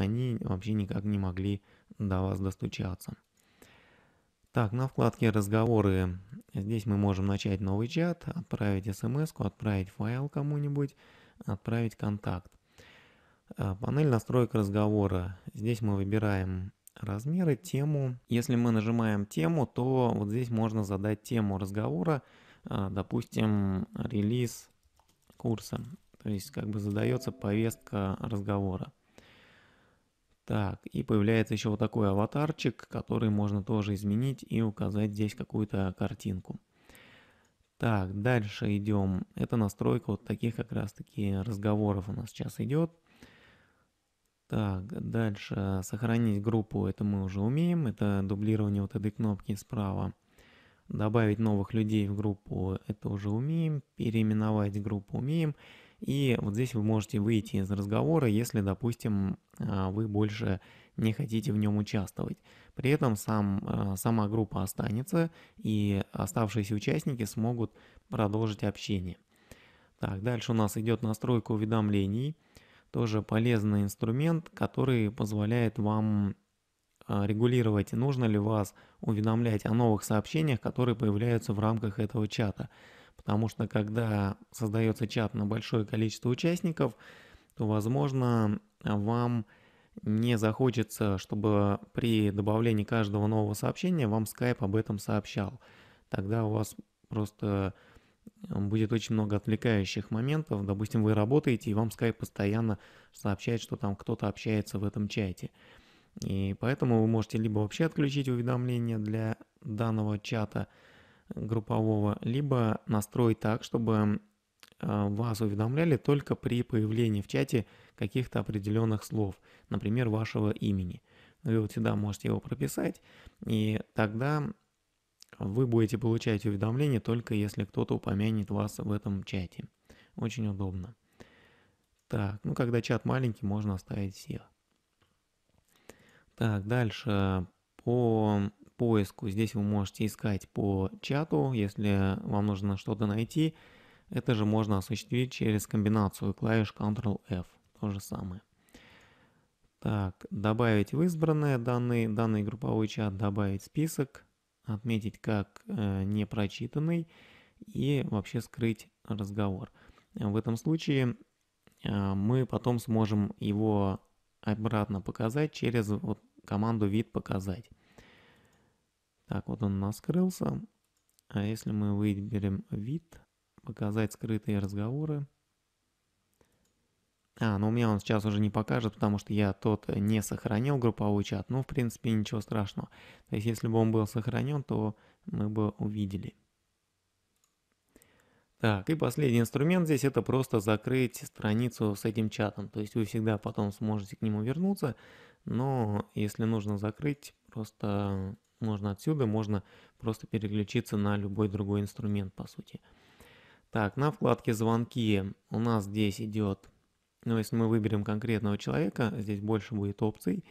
они вообще никак не могли до вас достучаться. Так, на вкладке «Разговоры» здесь мы можем начать новый чат, отправить смс, отправить файл кому-нибудь, отправить контакт. Э, панель настроек разговора. Здесь мы выбираем размеры, тему. Если мы нажимаем тему, то вот здесь можно задать тему разговора, э, допустим, релиз курса. То есть как бы задается повестка разговора. Так, и появляется еще вот такой аватарчик, который можно тоже изменить и указать здесь какую-то картинку. Так, дальше идем. Это настройка вот таких как раз таки разговоров у нас сейчас идет. Так, дальше сохранить группу, это мы уже умеем, это дублирование вот этой кнопки справа. Добавить новых людей в группу, это уже умеем, переименовать группу умеем. И вот здесь вы можете выйти из разговора, если, допустим, а, вы больше не хотите в нем участвовать. При этом сам, а, сама группа останется, и оставшиеся участники смогут продолжить общение. Так, дальше у нас идет настройка уведомлений. Тоже полезный инструмент, который позволяет вам а, регулировать, нужно ли вас уведомлять о новых сообщениях, которые появляются в рамках этого чата потому что когда создается чат на большое количество участников, то, возможно, вам не захочется, чтобы при добавлении каждого нового сообщения вам Skype об этом сообщал. Тогда у вас просто э, будет очень много отвлекающих моментов. Допустим, вы работаете, и вам Skype постоянно сообщает, что там кто-то общается в этом чате. И поэтому вы можете либо вообще отключить уведомления для данного чата – группового, либо настроить так, чтобы э, вас уведомляли только при появлении в чате каких-то определенных слов, например, вашего имени. Вы вот сюда можете его прописать, и тогда вы будете получать уведомление только если кто-то упомянет вас в этом чате. Очень удобно. Так, ну когда чат маленький, можно оставить всех. Так, дальше по поиску. Здесь вы можете искать по чату, если вам нужно что-то найти. Это же можно осуществить через комбинацию клавиш Ctrl-F. То же самое. Так, добавить в избранное данные данный групповой чат, добавить список, отметить как э, непрочитанный и вообще скрыть разговор. В этом случае э, мы потом сможем его обратно показать через вот, команду вид показать. Так, вот он у нас скрылся. А если мы выберем вид, показать скрытые разговоры. А, но ну, у меня он сейчас уже не покажет, потому что я тот не сохранил групповой чат. Ну, в принципе, ничего страшного. То есть, если бы он был сохранен, то мы бы увидели. Так, и последний инструмент здесь это просто закрыть страницу с этим чатом. То есть вы всегда потом сможете к нему вернуться, но если нужно закрыть, просто можно отсюда, можно просто переключиться на любой другой инструмент, по сути. Так, на вкладке «Звонки» у нас здесь идет, ну, если мы выберем конкретного человека, здесь больше будет опций.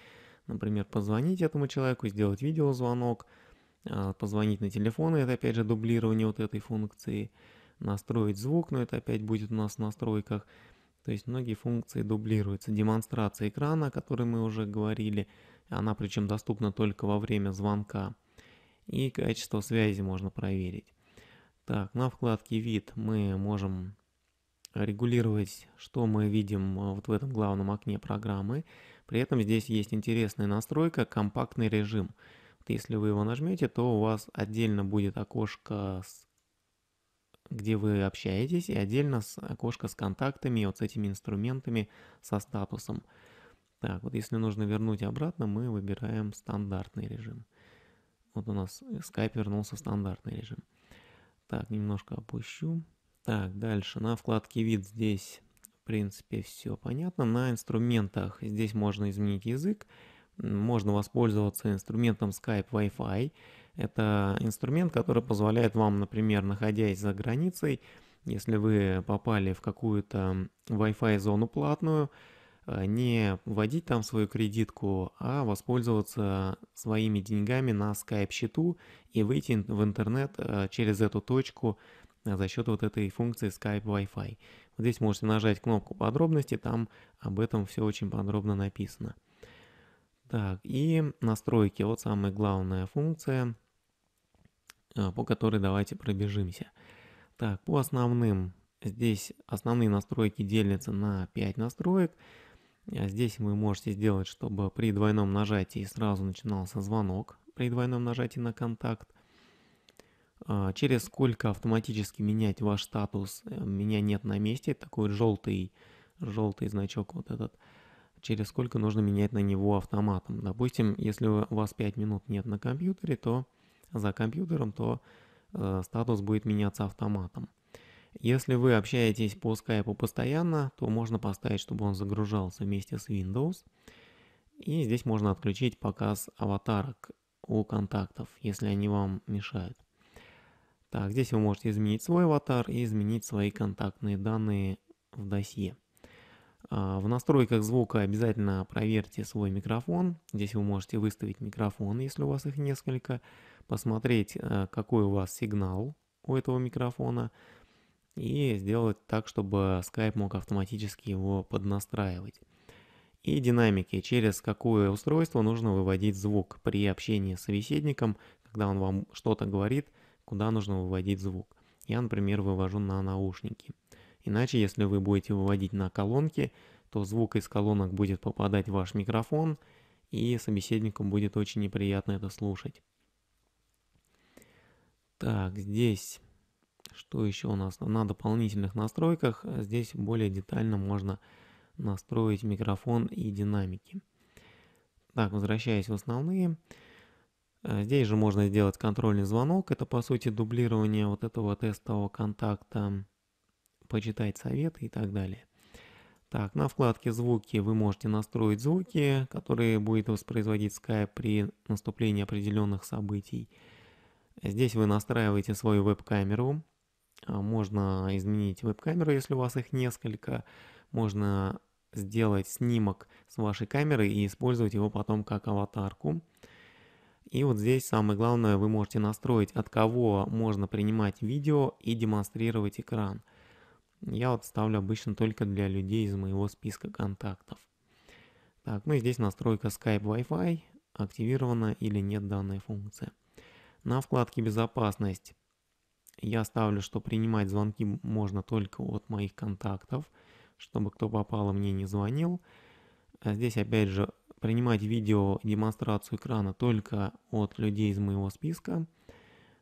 Например, позвонить этому человеку, сделать видеозвонок, а, позвонить на телефон, это опять же дублирование вот этой функции, настроить звук, но это опять будет у нас в настройках. То есть многие функции дублируются. Демонстрация экрана, о которой мы уже говорили – она причем доступна только во время звонка. И качество связи можно проверить. Так, на вкладке «Вид» мы можем регулировать, что мы видим э, вот в этом главном окне программы. При этом здесь есть интересная настройка «Компактный режим». Вот если вы его нажмете, то у вас отдельно будет окошко, где вы общаетесь, и отдельно окошко с контактами, вот с этими инструментами, со статусом. Так, вот если нужно вернуть обратно, мы выбираем стандартный режим. Вот у нас Skype вернулся в стандартный режим. Так, немножко опущу. Так, дальше на вкладке «Вид» здесь, в принципе, все понятно. На инструментах здесь можно изменить язык. Можно воспользоваться инструментом Skype Wi-Fi. Это инструмент, который позволяет вам, например, находясь за границей, если вы попали в какую-то Wi-Fi зону платную, Э, не вводить там свою кредитку, а воспользоваться своими деньгами на Skype-счету и выйти в интернет э, через эту точку э, за счет вот этой функции Skype Wi-Fi. Вот здесь можете нажать кнопку подробности, там об этом все очень подробно написано. Так, и настройки. Вот самая главная функция, по которой давайте пробежимся. Так, по основным. Здесь основные настройки делятся на 5 настроек. А здесь вы можете сделать, чтобы при двойном нажатии сразу начинался звонок, при двойном нажатии на контакт. А, через сколько автоматически менять ваш статус э, «Меня нет на месте», такой желтый, желтый значок вот этот, через сколько нужно менять на него автоматом. Допустим, если у вас 5 минут нет на компьютере, то за компьютером, то э, статус будет меняться автоматом. Если вы общаетесь по Skype постоянно, то можно поставить, чтобы он загружался вместе с Windows. И здесь можно отключить показ аватарок у контактов, если они вам мешают. Так, здесь вы можете изменить свой аватар и изменить свои контактные данные в досье. А, в настройках звука обязательно проверьте свой микрофон. Здесь вы можете выставить микрофон, если у вас их несколько, посмотреть, э, какой у вас сигнал у этого микрофона, и сделать так, чтобы Skype мог автоматически его поднастраивать. И динамики, через какое устройство нужно выводить звук при общении с собеседником, когда он вам что-то говорит, куда нужно выводить звук. Я, например, вывожу на наушники. Иначе, если вы будете выводить на колонки, то звук из колонок будет попадать в ваш микрофон, и собеседнику будет очень неприятно это слушать. Так, здесь что еще у нас? На дополнительных настройках э, здесь более детально можно настроить микрофон и динамики. Так, возвращаясь в основные. Э, здесь же можно сделать контрольный звонок. Это, по сути, дублирование вот этого тестового контакта, почитать советы и так далее. Так, на вкладке «Звуки» вы можете настроить звуки, которые будет воспроизводить Skype при наступлении определенных событий. Здесь вы настраиваете свою веб-камеру, а, можно изменить веб-камеру, если у вас их несколько. Можно сделать снимок с вашей камеры и использовать его потом как аватарку. И вот здесь самое главное, вы можете настроить, от кого можно принимать видео и демонстрировать экран. Я вот ставлю обычно только для людей из моего списка контактов. Так, ну и здесь настройка Skype Wi-Fi, активирована или нет данная функция. На вкладке «Безопасность» Я ставлю, что принимать звонки можно только от моих контактов, чтобы кто попало мне не звонил. А здесь опять же принимать видео демонстрацию экрана только от людей из моего списка,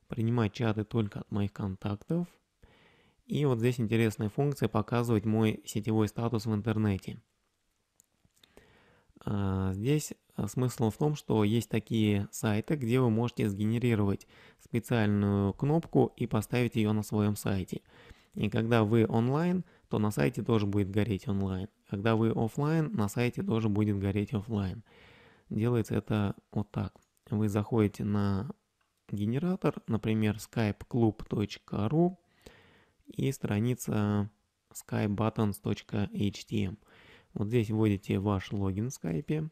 принимать чаты только от моих контактов. И вот здесь интересная функция показывать мой сетевой статус в интернете. А, здесь а, смысл в том, что есть такие сайты, где вы можете сгенерировать специальную кнопку и поставить ее на своем сайте. И когда вы онлайн, то на сайте тоже будет гореть онлайн. Когда вы офлайн, на сайте тоже будет гореть офлайн. Делается это вот так. Вы заходите на генератор, например, skypeclub.ru и страница skybuttons.htm. Эм. Вот здесь вводите ваш логин в Skype.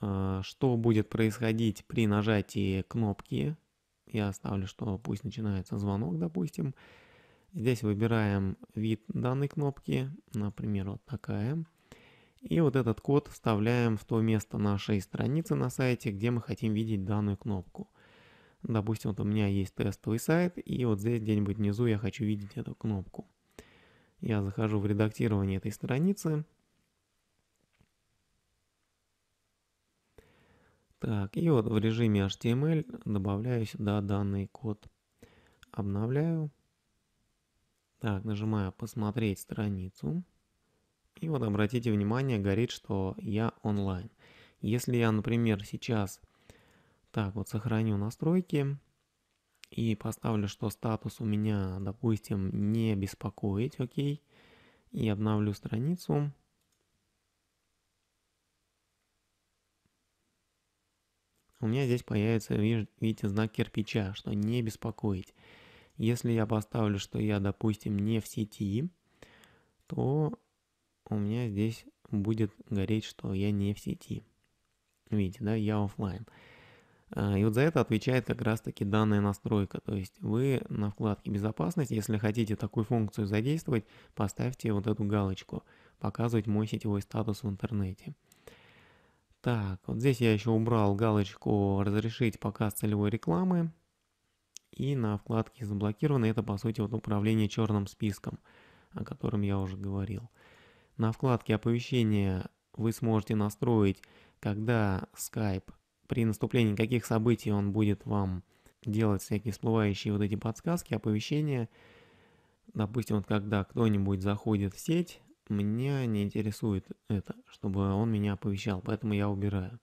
Э, что будет происходить при нажатии кнопки. Я оставлю, что пусть начинается звонок, допустим. Здесь выбираем вид данной кнопки, например, вот такая. И вот этот код вставляем в то место нашей страницы на сайте, где мы хотим видеть данную кнопку. Допустим, вот у меня есть тестовый сайт, и вот здесь где-нибудь внизу я хочу видеть эту кнопку. Я захожу в редактирование этой страницы, Так, и вот в режиме HTML добавляю сюда данный код. Обновляю. Так, нажимаю «Посмотреть страницу». И вот обратите внимание, горит, что я онлайн. Если я, например, сейчас так вот сохраню настройки и поставлю, что статус у меня, допустим, не беспокоить, окей, и обновлю страницу, у меня здесь появится, видите, знак кирпича, что не беспокоить. Если я поставлю, что я, допустим, не в сети, то у меня здесь будет гореть, что я не в сети. Видите, да, я офлайн. А, и вот за это отвечает как раз-таки данная настройка. То есть вы на вкладке «Безопасность», если хотите такую функцию задействовать, поставьте вот эту галочку «Показывать мой сетевой статус в интернете». Так, вот здесь я еще убрал галочку «Разрешить показ целевой рекламы». И на вкладке «Заблокировано» это, по сути, вот управление черным списком, о котором я уже говорил. На вкладке «Оповещение» вы сможете настроить, когда Skype при наступлении каких событий он будет вам делать всякие всплывающие вот эти подсказки, оповещения. Допустим, вот когда кто-нибудь заходит в сеть, меня не интересует это, чтобы он меня оповещал, поэтому я убираю.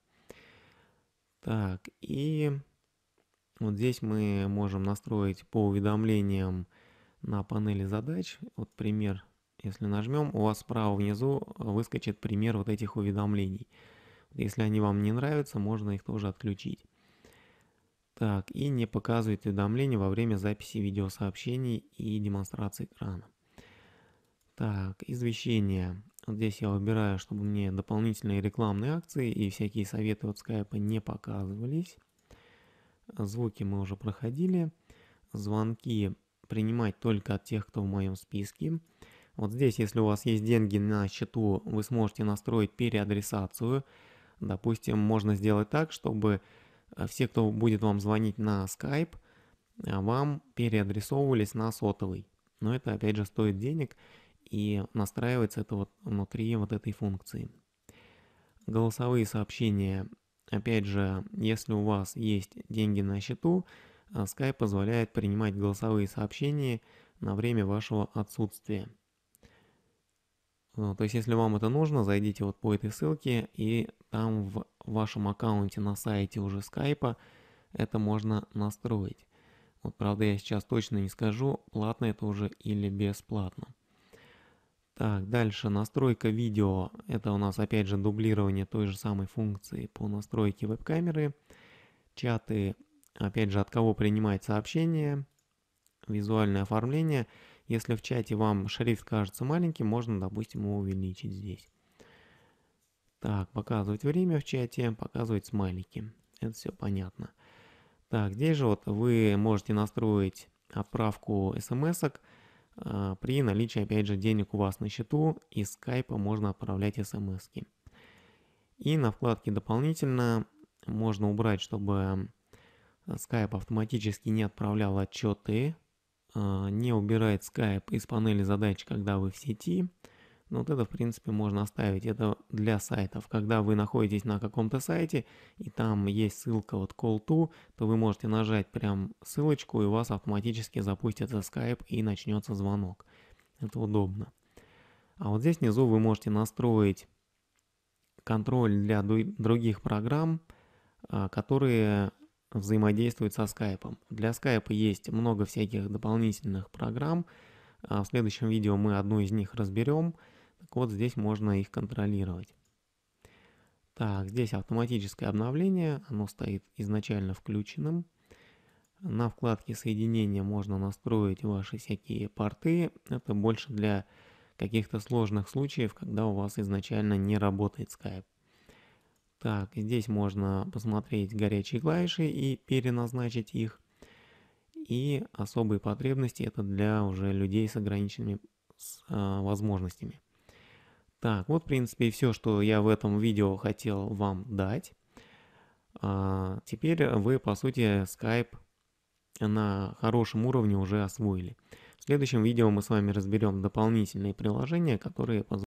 Так, и вот здесь мы можем настроить по уведомлениям на панели задач. Вот пример, если нажмем, у вас справа внизу выскочит пример вот этих уведомлений. Если они вам не нравятся, можно их тоже отключить. Так, и не показывает уведомления во время записи видеосообщений и демонстрации экрана. Так, извещения. Вот здесь я выбираю, чтобы мне дополнительные рекламные акции и всякие советы от скайпа не показывались. Звуки мы уже проходили. Звонки принимать только от тех, кто в моем списке. Вот здесь, если у вас есть деньги на счету, вы сможете настроить переадресацию. Допустим, можно сделать так, чтобы э, все, кто будет вам звонить на Skype, э, вам переадресовывались на сотовый. Но это, опять же, стоит денег и настраивается это вот внутри вот этой функции. Голосовые сообщения. Опять же, если у вас есть деньги на счету, э, Skype позволяет принимать голосовые сообщения на время вашего отсутствия. Э, то есть, если вам это нужно, зайдите вот по этой ссылке, и там в вашем аккаунте на сайте уже Skype это можно настроить. Вот, правда, я сейчас точно не скажу, платно это уже или бесплатно. Так, дальше настройка видео. Это у нас опять же дублирование той же самой функции по настройке веб-камеры. Чаты, опять же, от кого принимать сообщения, визуальное оформление. Если в чате вам шрифт кажется маленьким, можно, допустим, его увеличить здесь. Так, показывать время в чате, показывать смайлики. Это все понятно. Так, здесь же вот вы можете настроить отправку смс-ок. А, при наличии, опять же, денег у вас на счету, из скайпа можно отправлять смс -ки. И на вкладке «Дополнительно» можно убрать, чтобы Skype автоматически не отправлял отчеты, а, не убирает Skype из панели задач, когда вы в сети – но вот это, в принципе, можно оставить. Это для сайтов. Когда вы находитесь на каком-то сайте, и там есть ссылка вот call to, то вы можете нажать прям ссылочку, и у вас автоматически запустится Skype и начнется звонок. Это удобно. А вот здесь внизу вы можете настроить контроль для других программ, а, которые взаимодействуют со Skype. Для Skype есть много всяких дополнительных программ. А в следующем видео мы одну из них разберем. Так вот, здесь можно их контролировать. Так, здесь автоматическое обновление, оно стоит изначально включенным. На вкладке соединения можно настроить ваши всякие порты. Это больше для каких-то сложных случаев, когда у вас изначально не работает Skype. Так, здесь можно посмотреть горячие клавиши и переназначить их. И особые потребности это для уже людей с ограниченными с, а, возможностями. Так, вот, в принципе, и все, что я в этом видео хотел вам дать. А, теперь вы, по сути, Skype на хорошем уровне уже освоили. В следующем видео мы с вами разберем дополнительные приложения, которые позволяют